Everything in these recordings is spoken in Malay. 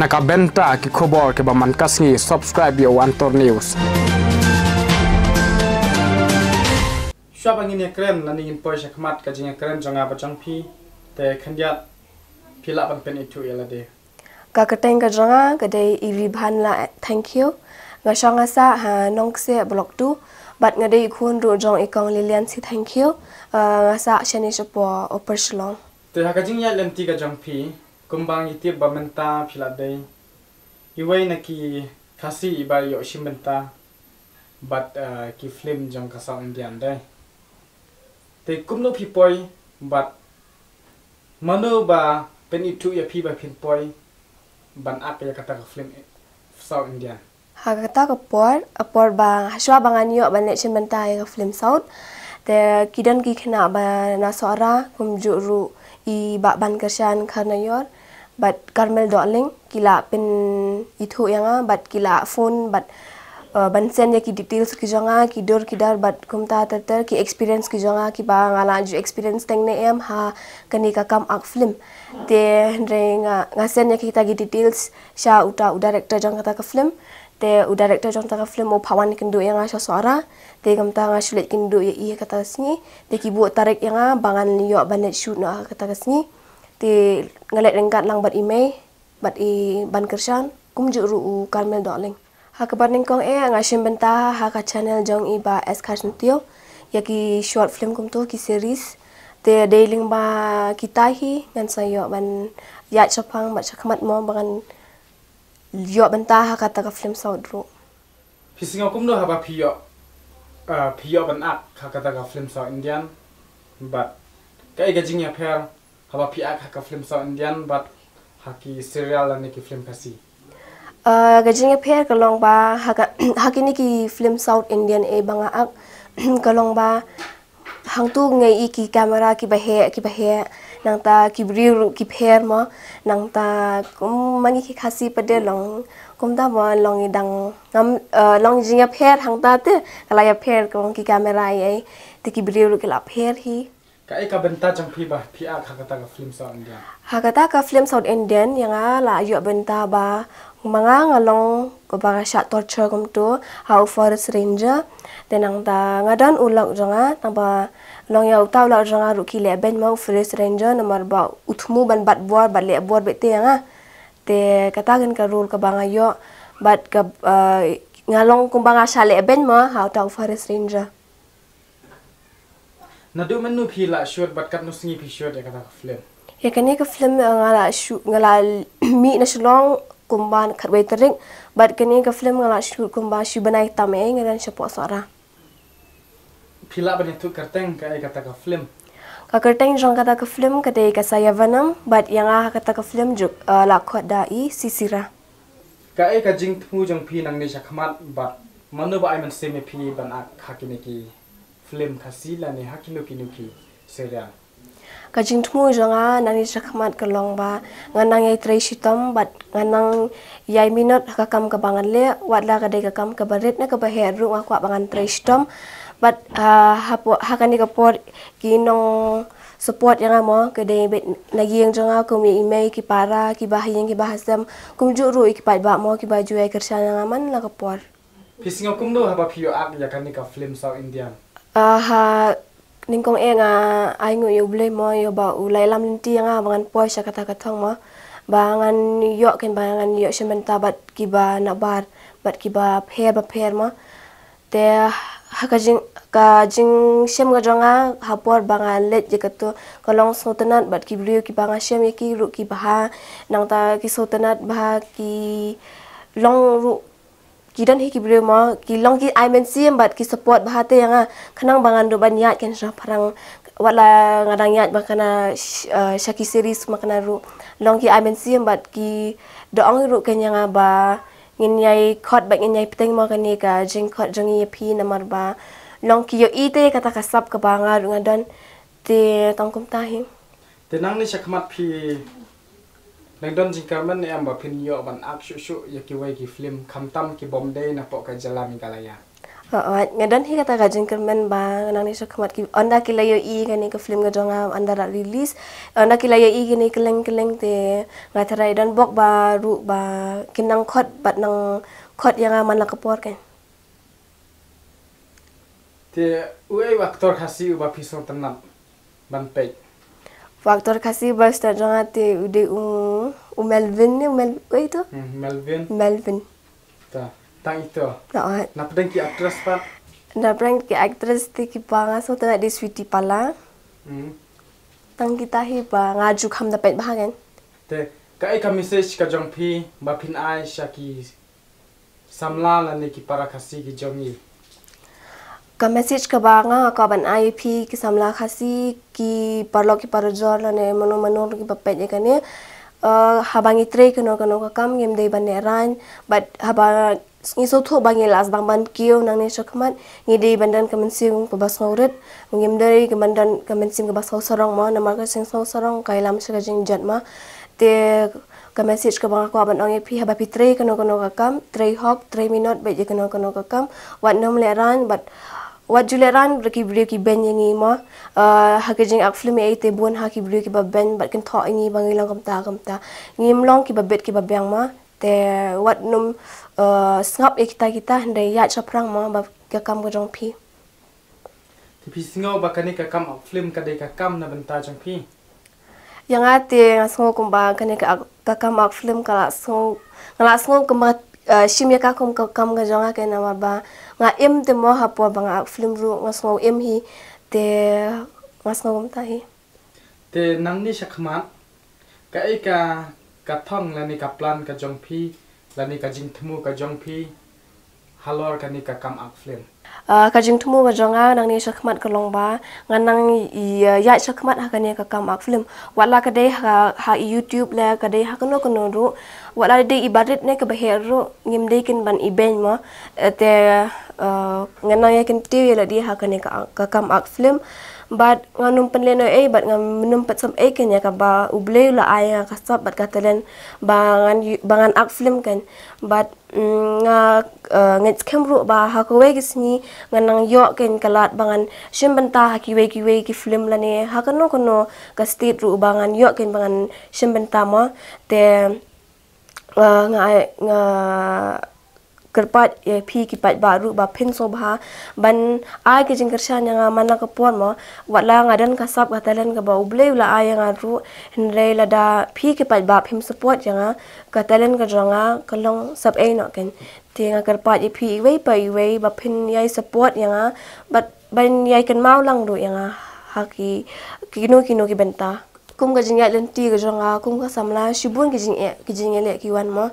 nakabenta ki khobor ke ba mankasngi subscribe yo antor news shopangine krem lani in poisha khmat ka jinga krem janga ba changphi te khandya phila ban pen itu yelade ya ka ka tenga janga ka dei iri ban la thank you nga shanga sa ha nong se block 2 bat nga dei khun ro jong ikong lilian si thank you nga sa shani shpo opershlong te ha ka jinga ya lenti ka kumbang iti bamenta pilade iway na ki kasi iba yo shimenta but uh, eh, ki film jang kasal indian day te kumno pipoy but mano ba pen itu ya pi ba pinpoy ban ap ya kata ka film south indian ha kata ka por por ba hashwa banganiyo ban le shimenta ya film south te kidan ki khna ba na sora kumju ru i ba ban kashan khana yor บัตรการเมลดอลลิงกีฬาเป็นอิทุยังไงบัตรกีฬาฟุนบัตรบันเซนยากีดีเทลส์กิจงาคีดอร์กิดาร์บัตรคุมตาเตอร์เตอร์คีเอ็กซ์เพรียนส์กิจงาคีบางอะไรจูเอ็กซ์เพรียนส์แตงเนียมฮะกันนี่ก็คำอักฟลิมเดเรงะงั้นเซนยากีตากีดีเทลส์ชาอุตาอุดาเรคเตอร์จังกัตากฟลิมเดอุดาเรคเตอร์จังกัตากฟลิมโอพาวันกินดูยังไงชอสวาระเดคุมตางั้นชุดกินดูยี่กัตากสิ่งเดคีบุตรเรคยังไงบางันยอบันเนตชูนะกัตากสิ่ง ti ngalet engkat lang bat imei bat i ban kersan kumju ru u karmel doling ha kabar ning kong e eh, anga shim benta ha ka channel jong i ba es khashn tiyo ya short film kum to ki series te dailing ba kitahi hi ngan sayo ban ya chapang ba chakmat mo ban yo benta ha kata ka film saud ru pisinga kum do ha ba piyo ah uh, ban ak ha, ka kata ka film saud indian but kai gajing ya pher haba pi ak haka film so indian but haki serial la niki film pasi ga jinga pher ka long ba haka haki niki film south indian e banga ak ka long ba hang tu ngai i ki camera ki ba he ki ba he nang ta ki bri ki pher ma nang ta kum mani ki khasi pade long kum da ma long i dang ngam long jinga pher hang ta te kala ya pher ka long ki camera ai te ki bri ki la pher hi ka ai ka benta chang piba, ba phi ka film sound indian Hakata ka film sound indian yang la yo benta ba mga ngalong ko ba sha torture kum tu how for ranger tenang ta ngadan ulang janga ta ba long yau tau la janga ruki le ben mau forest ranger namar ba utmu ban bat buar bat le buar be te nga te katagan ka rule ka banga yo bat ka eh, ngalong kumbanga sha le ben ma how tau forest ranger na du menu phi la shot but kat no singi phi shot ya kata film ya kane ka film eh, nga la shu nga la mi na shlong kumban kharwai tering but kane ka film nga la shu kumba shu banai tame eh, nga dan shapo sara phi la ban tu karteng ka ai kata ka film ka karteng jong kata ka film ka dei ka saya vanam but yang a kata ka film juk eh, la khod da sisira ka ai ka jing thu jong phi nang ni sha khamat manu ba ai man se me ban a khakine ki flame khasila ne hakinuki nuki sera kajing tmu jonga nani chakmat kalong ba nganang ei tray sitam bat nganang yai minot ka kam ka bangan le watla ka dei ka kam ka baret na ka ba her ru akwa bangan tray sitam bat hapo hakani ka por ginong support yang amo ke dei bet nagi yang jonga ku mi email ki para ki bahi yang ki bahasam kum ju ru ik pai ba mo ki ba ju ai kersana ngaman la ka por pisinga kum do hapa phiyo ak yakani ka film south indian ah ningkong e nga, eng a ai ngu yu blei mo yo ba u lai lam ti nga bangan poi sa kata kata thong ma bangan yo ken bangan yo shimen ta bat ki na bar bat ki ba phe ba phe ma te ha ka jing ka jing shem ga jonga ha por bangan let je ka to ka long so bat ki blei ki bangan shem ye ya ki ru ki ba nang ta ki so ba ki long ru kita hi kibre ma ki long ki i men but ki support bahate yang ah, khanang bangan do ban yat ken parang wala ngadang yat bakana shaki ah, series makana ru long ki i men see but ki do ang ru ken yang ah, ba ngin yai khot ba ngin yai peteng ma kan ka jing khot jing ye pi ba long ki yo ite kata ka sab ka banga ru ngadan te tangkum tahi tenang ni shakmat pi Nang don jing kamen ne ya, amba pin yo ban ak shu shu ya ki wai ki film kham tam ki bom de na po ka jala mi kala ya. Ha ha nga don hi kata ga jing kamen ba nang ni shu khmat ki onda ki la yo i ga ni ka film ga jonga anda ra release onda ki la yo i ga ni kleng kleng te nga thara don bok ba ru ba kin nang khot bat nang khot ya nga man la ka por ka. Te uai waktor hasi u ba pisor tanam ban pek Faktor kasih bas tak jangan te ude um um Melvin ni um Mel wait itu hmm, Melvin. Melvin. Ta. Tang itu. Tak. Eh. Nak pernah aktris pak. Nak pernah ki aktris ti ki bang asal tengah di sweetie pala. Hmm. Tang kita hi kan? ba ngaju kami dapat bahagian. Tapi Te. Kau ikam message ke bapin ai syaki. Samla lah ni ki para kasih ki jumpi ka message ka ba nga ka ban ip ki samla khasi ki parlo ki paro jor la ne mono mono ki pa pe ka ne uh, ha bang i tre kno kno ka kam ngem dei ban ne ran but ha ba ni so tho bang i las bang ban ki yo nang ne shok man ni dei ban dan kam sing pa bas ngau ret ngem dei ka ban dan kam sing ka bas ho sorong ma na ma ka sing so sorong ka lam sa jing jat ma te ka message ka bang ko aban ong ep ha ba pitre kno kno ka kam tre hop tre minute be je kno kno ka kam wat nom le ran but wat juleran raki video ki ben yang ima uh, ah, hakajing ak film ai te bon haki video ki bab ben bat kan thok ini bang ilang kamta kamta ngim long ki babet ki bab yang ma te wat num snap ah, sngap e ya kita kita hendai ya chaprang ma bab ka kam ga jong pi te pi singaw ba kanik ka kam ak film ka dai ka kam na benta jong pi yang ate ngasngo kumba kanik ka kam ak film kala so ngala sngo kumba sim euh, ya kakomkam ga jongakanama ba nga im te mo ha pua ba nga ak flim ru nga snga im hi te nga sngaumtahi ti nanmni sakama ka ika e thong lani ka plan ka jongpi lani ka jingtumu ka jongphi halor kani ka kam ak flim Ah, kajing tumu ba jonga ah, nang ni shakmat ka longba ngan nang ah, ya shakmat lah ha kania ka kam ak film wala ka dei ha youtube la ka dei ha kono kono ru wala dei ibadat ne ka beher ru ngim dei kin ban iben ma te ngan nang ya kin tiwi la dei ha kania ka kam ak film bat nganum penle no ai bat ngam menempat sam ai kan ya ka ba uble la ai ngak sap bat kata len bangan bangan ak film kan bat mm, ngah eh, ngah kem ru ba ha ko wegis ni ngan nang yok kan kalat bangan shim benta ha ki wegi film la ne ha ka no kono ka state bangan yok kan bangan shim benta ma ngah eh, nga kerpat ya eh, pi kipat baru ba pin so bha ban ai ke jingkar sha nyanga mana ke pon mo wat la ngadan ka sap gatalan ka ba uble la ai nga ru hin re la da pi kipat ba phim support janga gatalan ka janga kalong sap ai no ken te nga kerpat ya pi wei pa wei ba pin yai support yanga but ban yai ken mau lang ru yanga haki kino kino ki benta kum ga jingya lenti ga janga kum ka samla shibun ki jing e, ki jing e le ki wan mo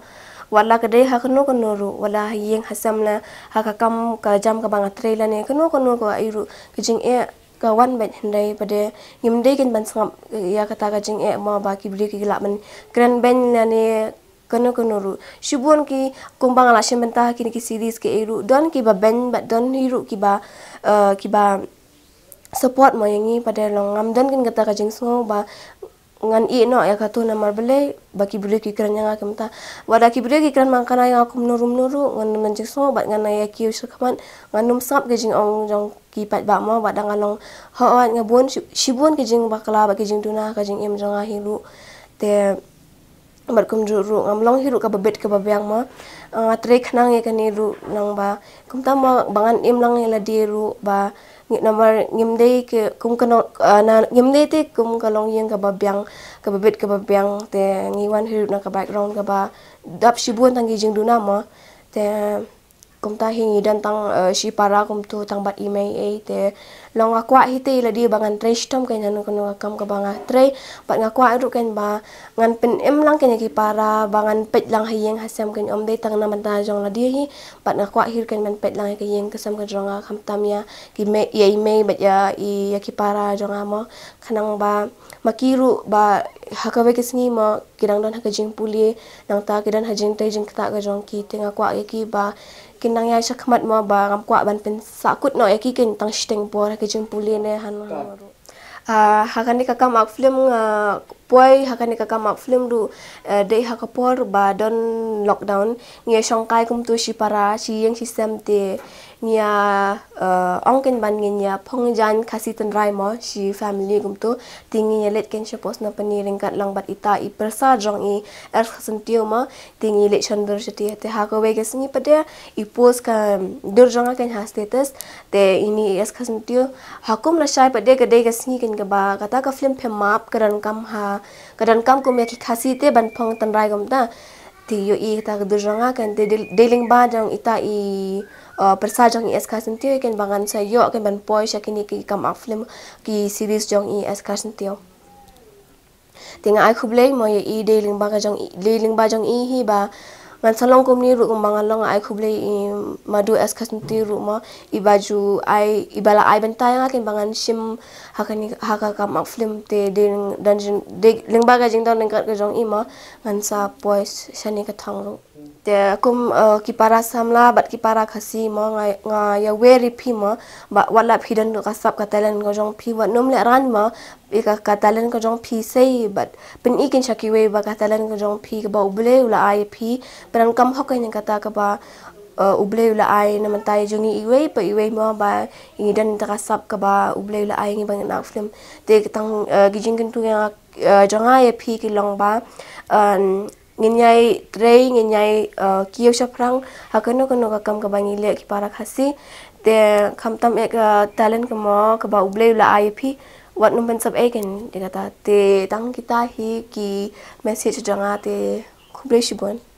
wala ka day hak no kono ru wala yeng hasamna hak ka kam ka jam ka bang trela ne kono kono ko iru kijing e ka wan ben hindai pade ngim de gen ban sang eh, ya kata ka jing e ma ba ki bri ki la ben kren ben ne ne kono kono ru shibun ki kumbang la shim ben ta ki ki series ke iru don ki ba ben ba don iru ki ba eh, ki ba support mo pada longam ngam dan kan kata kajing semua ba ngan i no ya katu na marbelai baki bule ki kran yang akem ta wada ki bule ki kran mangkana yang aku menuru menuru ngan menjek so bat ngan ya ki us kaman ngan num sap ke jing ong jong ki pat ba mo bat dang long ha wan ngabun sibun ke jing bakla baki jing tuna ka jing im jong ahilu te bat kum juru ngam long hiru ka bebet ke babyang mo ngat rek nang ya kaniru nang ba kumta ta mo bangan im lang ya la diru ba namar ngimdei ke kum kano ah, na ngimdei te kum kalong yeng kaba biang kaba bet kaba biang te ngiwan hirup na ka background kaba dap shibuan tangi jing dunama te kung ta hingi dan tang uh, eh, para kung tu tang bat email a te long aku a la dia bangan tray stom kaya nanu kuno kam ka banga tray bat ngaku ru kan ba ngan pen em lang kanya ki para bangan pet lang hiyang hasam kan om de tang na manta jong la dia hi bat ngaku hir kan man pet lang ka yeng kasam ka jong a kam tam ya ki me ya email bat ya i ya ki para jong a mo kanang ba makiru ba hakawe kisngi ma kirang don hakajing puli nang ta kidan hajing tray jing ta ka jong ki tinga kwa ki ba Kena yai sa khmat mo ba ram kwa ban pen sa no yaki kin tang shteng por ke jim pulin ya, han uh, hakani kaka mak film uh, ah, poi hakani kaka mak film du uh, dei hakapor ba don lockdown nge shongkai kum tu si para si yang sistem te nia uh, ongken ban nge nia phongjan khasi ten rai mo si family kum tu tingi nge let ken shapos na pani ring kat langbat ita i persa jong i er khasan tiu ma tingi le chandar shati te hako we ge sini pade i pos ka mm, dur jong ken ha status te ini es khasan tiu hakum na shai pade ge de ge sini ken के बा गता का film fame माप करन कम हा करन कम को मेकी खासी ते बन फंग तन राय गम ता ति यो इ ता ग दुजंगा कन दे डेलिंग बा जों इता इ प्रसाद जों एस खासन ति केन बंगान स यो के बन पोय शकिनी की कम आ फिल्म की सीरीज जों इ एस खासन ति तिंग आइ खुबले मय इ डेलिंग बा जों डेलिंग बा जों इ ही बा man salong kum ni rukum bangal long ai kubli i eh, madu es kasnti rukma i baju ai i bala ai bentai nga lah, kin bangan sim hakani haka kam film te deng dan de ling baga jing dong ning kat ke jong ima ngan sa pois shani ka thang เดี๋ยวกุมเอ่อกีปาราซัมลาบัดกีปาราคซีมองไงไงยาเวรีพี่มาบัดวันละพี่ดันกับสับกาตาเลนก็จงพี่วันนุ่มเลรันมาอีกกาตาเลนก็จงพี่ใส่บัดเป็นอีกินชักเวบักกาตาเลนก็จงพี่กับอุเบลูละไอพี่เป็นคำฮอกกันยังกาตากับอุเบลูละไอนั่นมันตายจงอีเวไปอีเวมาบัดอีดันตะกับสับกับอุเบลูละไอนี่บังนักฟิล์มเด็กตั้งเอ่อกิจิงกันตุยังเอ่อจงไอพี่กิลองบัดอืม ngin yai trei ngin yai uh, kiyo sha phrang ha kono kono ka kam ka bangi le ki para khasi te kham tam ek uh, talent ka mo ka ba uble la ip wat num pen sab ek en de ta te tang kita hi ki message janga ah, te khubre shibon